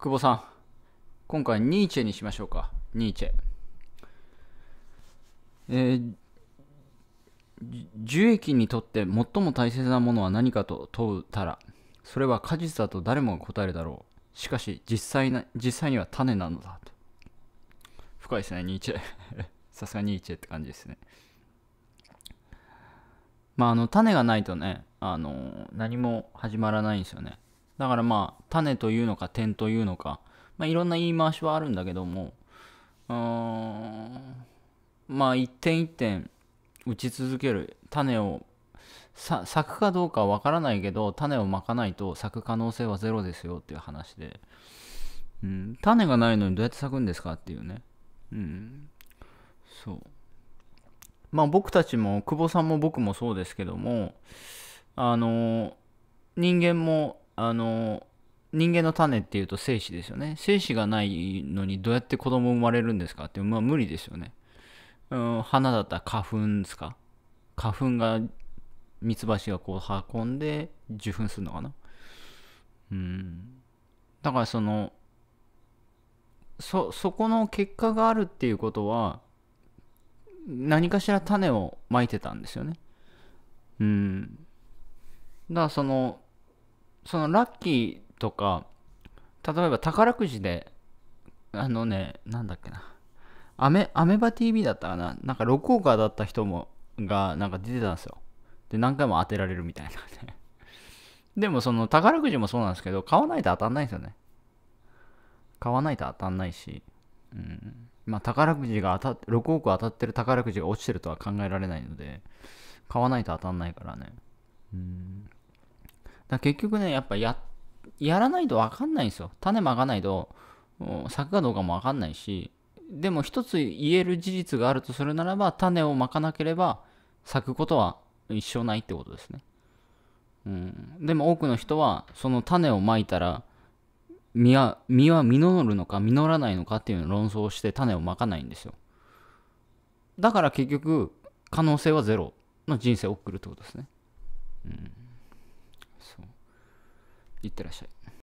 久保さん今回ニーチェにしましょうかニーチェえー、樹液にとって最も大切なものは何かと問うたらそれは果実だと誰もが答えるだろうしかし実際な実際には種なのだと深いですねニーチェ さすがニーチェって感じですねまああの種がないとねあの何も始まらないんですよねだからまあ、種というのか点というのか、まあ、いろんな言い回しはあるんだけども、うん、まあ、一点一点打ち続ける。種を、咲くかどうかはわからないけど、種をまかないと咲く可能性はゼロですよっていう話で、うん、種がないのにどうやって咲くんですかっていうね。うん。そう。まあ僕たちも、久保さんも僕もそうですけども、あの、人間もあの人間の種っていうと精子ですよね精子がないのにどうやって子供生まれるんですかってまあ無理ですよね、うん、花だったら花粉ですか花粉がミツバチがこう運んで受粉するのかなうんだからそのそそこの結果があるっていうことは何かしら種をまいてたんですよねうんだからそのそのラッキーとか例えば宝くじであのねなんだっけなアメアメバ TV だったかななんか6億だった人もがなんか出てたんですよで何回も当てられるみたいなね でもその宝くじもそうなんですけど買わないと当たんないんですよね買わないと当たんないし、うん、まあ宝くじが当たっ6億当たってる宝くじが落ちてるとは考えられないので買わないと当たんないからねうんだ結局ね、やっぱや、やらないとわかんないんですよ。種まかないと、咲くかどうかもわかんないし、でも一つ言える事実があるとするならば、種をまかなければ咲くことは一生ないってことですね。うん、でも多くの人は、その種をまいたら、実は実は実るのか実らないのかっていうの論争をして種をまかないんですよだから結局可能性はゼロの人生を送るってことですねいってらっしゃい